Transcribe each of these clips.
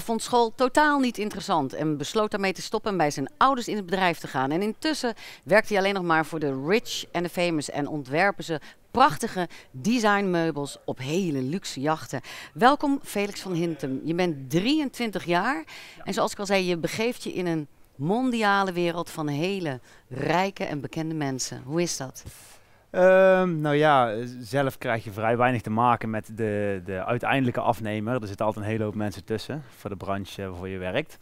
Hij vond school totaal niet interessant en besloot daarmee te stoppen en bij zijn ouders in het bedrijf te gaan. En intussen werkt hij alleen nog maar voor de rich en de famous en ontwerpen ze prachtige designmeubels op hele luxe jachten. Welkom Felix van Hintem. Je bent 23 jaar en zoals ik al zei, je begeeft je in een mondiale wereld van hele rijke en bekende mensen. Hoe is dat? Ehm, nou ja, zelf krijg je vrij weinig te maken met de, de uiteindelijke afnemer. Er zitten altijd een hele hoop mensen tussen voor de branche eh, waarvoor je werkt.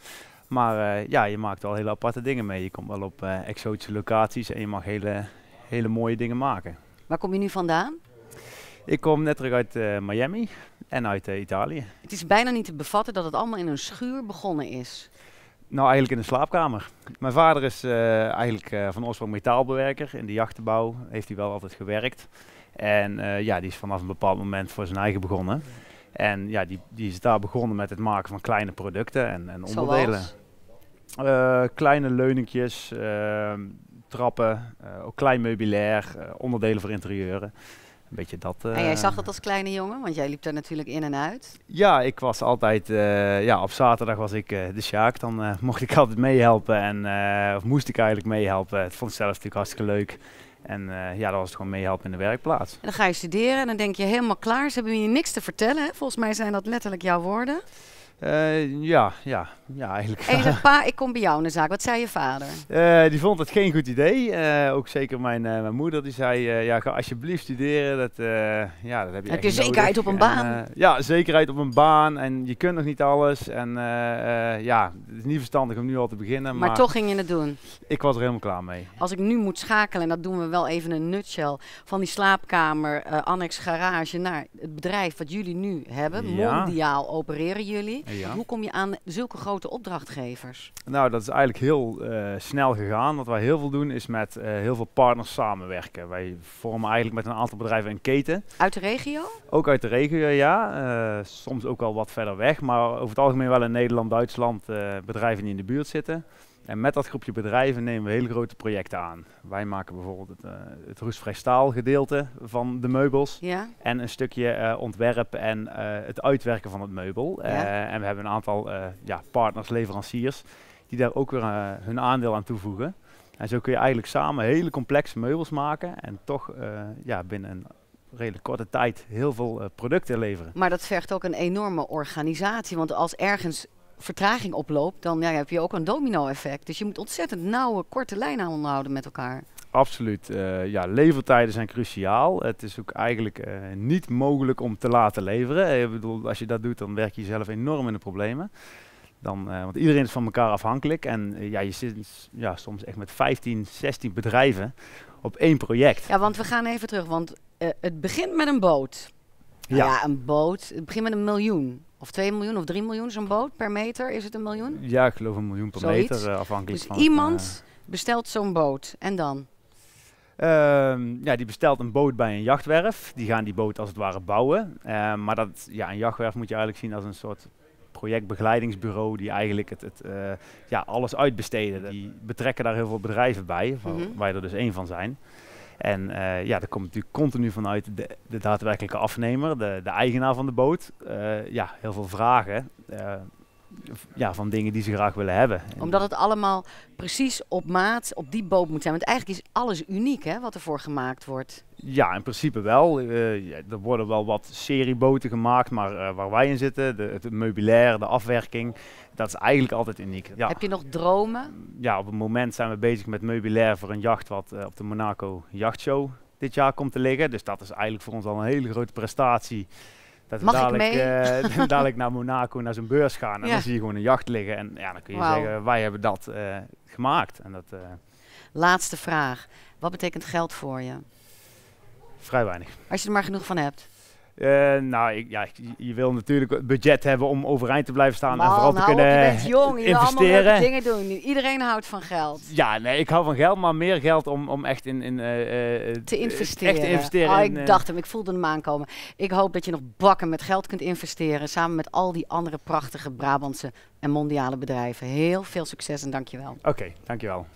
Maar eh, ja, je maakt wel hele aparte dingen mee. Je komt wel op eh, exotische locaties en je mag hele, hele mooie dingen maken. Waar kom je nu vandaan? Ik kom net terug uit Miami en uit Italië. Het is bijna niet te bevatten dat het allemaal in een schuur begonnen is. Nou, eigenlijk in de slaapkamer. Mijn vader is eh, eigenlijk eh, van oorsprong metaalbewerker. In de jachtenbouw heeft hij wel altijd gewerkt. En eh, ja, die is vanaf een bepaald moment voor zijn eigen begonnen. En ja, die, die is daar begonnen met het maken van kleine producten en, en onderdelen. kleine leuningjes, trappen, ook klein meubilair, onderdelen voor interieuren beetje dat. en eh. jij zag dat als kleine jongen, want jij liep daar natuurlijk in en uit. Ja, ik was altijd, eh, ja, op zaterdag was ik eh, de Sjaak. Dan mocht ik altijd meehelpen en of moest ik eigenlijk meehelpen. Het vond ik zelf natuurlijk hartstikke leuk. En ja, dat was het gewoon meehelpen in de werkplaats. En dan ga je studeren en dan denk je helemaal klaar. Ze hebben je niks te vertellen. Volgens mij zijn dat letterlijk jouw woorden. Eh, ja, ja, ja, eigenlijk. pa, ik kom bij jou in de zaak. Wat zei je vader? Eh, die vond het geen goed idee. Eh, ook zeker mijn, mijn moeder, die zei, ja, ga alsjeblieft studeren. Dat, ja, dat heb je heb je zekerheid op een baan? ja, zekerheid op een baan. En je kunt nog niet alles. En ja, het is niet verstandig om nu al te beginnen. Maar, maar, toch ging je het doen? Ik was er helemaal klaar mee. Als ik nu moet schakelen, en dat doen we wel even een nutshell, van die slaapkamer, annex garage, naar het bedrijf wat jullie nu hebben. Mondiaal opereren jullie. Hoe kom je aan zulke grote opdrachtgevers? Nou, dat is eigenlijk heel eh, snel gegaan. Wat wij heel veel doen is met eh, heel veel partners samenwerken. Wij vormen eigenlijk met een aantal bedrijven een keten. Uit de regio? Ook uit de regio, ja. Eh, soms ook al wat verder weg, maar over het algemeen wel in Nederland, Duitsland bedrijven die in de buurt zitten. En met dat groepje bedrijven nemen we hele grote projecten aan. Wij maken bijvoorbeeld het, uh, het roestvrij staal gedeelte van de meubels. En een stukje eh, ontwerp en eh, het uitwerken van het meubel. en we hebben een aantal ja, partners, leveranciers, die daar ook weer hun aandeel aan toevoegen. En zo kun je eigenlijk samen hele complexe meubels maken en toch ja, binnen een redelijk korte tijd heel veel producten leveren. Maar dat vergt ook een enorme organisatie. Want als ergens vertraging oploopt, dan ja, heb je ook een domino-effect. Dus je moet ontzettend nauwe, korte lijnen aanhouden met elkaar. Absoluut. Eh, ja, levertijden zijn cruciaal. Het is ook eigenlijk eh, niet mogelijk om te laten leveren. Eh, ik bedoel, als je dat doet, dan werk je jezelf enorm in de problemen. Dan, want iedereen is van elkaar afhankelijk. En ja, je zit ja, soms echt met 15, 16 bedrijven op één project. Ja, want we gaan even terug. Want het begint met een boot. Nou ja. een boot. Het begint met een miljoen. Of 2 miljoen of 3 miljoen, zo'n boot per meter. Is het een miljoen? Ja, ik geloof een miljoen per meter, eh, afhankelijk dus van... Dus iemand eh, bestelt zo'n boot. En dan? Ehm, ja, die bestelt een boot bij een jachtwerf. Die gaan die boot als het ware bouwen. Ehm, maar dat, ja, een jachtwerf moet je eigenlijk zien als een soort projectbegeleidingsbureau die eigenlijk het, het eh, ja, alles uitbesteden. Die betrekken daar heel veel bedrijven bij, mhm. waar wij er dus één van zijn. En uh, ja, dat komt natuurlijk continu vanuit de, de daadwerkelijke afnemer, de, de, eigenaar van de boot. Eh, ja, heel veel vragen. Eh, ja, van dingen die ze graag willen hebben. Omdat het allemaal precies op maat, op die boot moet zijn. Want eigenlijk is alles uniek hè, wat ervoor gemaakt wordt. Ja, in principe wel. Eh, er worden wel wat serieboten gemaakt, maar eh, waar wij in zitten, de, het meubilair, de afwerking, dat is eigenlijk altijd uniek. Ja. Heb je nog dromen? Ja, op het moment zijn we bezig met meubilair voor een jacht wat eh, op de Monaco Jachtshow dit jaar komt te liggen. Dus dat is eigenlijk voor ons al een hele grote prestatie. Dat Mag dadelijk, ik mee? Eh, dadelijk naar Monaco, naar zijn beurs gaan. En dan zie je gewoon een jacht liggen. En ja, dan kun je zeggen, wij hebben dat eh, gemaakt. En dat, eh, Laatste vraag. Wat betekent geld voor je? Vrij weinig. Als je er maar genoeg van hebt. Eh, nou, ik, ja, je wil natuurlijk het budget hebben om overeind te blijven staan. en vooral te kunnen eh, jong, je investeren. allemaal dingen doen. Iedereen houdt van geld. Ja, nee, ik hou van geld, maar meer geld om, om echt in... in eh, te investeren. Echt oh, te investeren ik dacht hem, ik voelde hem aankomen. Ik hoop dat je nog bakken met geld kunt investeren. Samen met al die andere prachtige Brabantse en mondiale bedrijven. Heel veel succes en dankjewel. Oké, okay, dankjewel.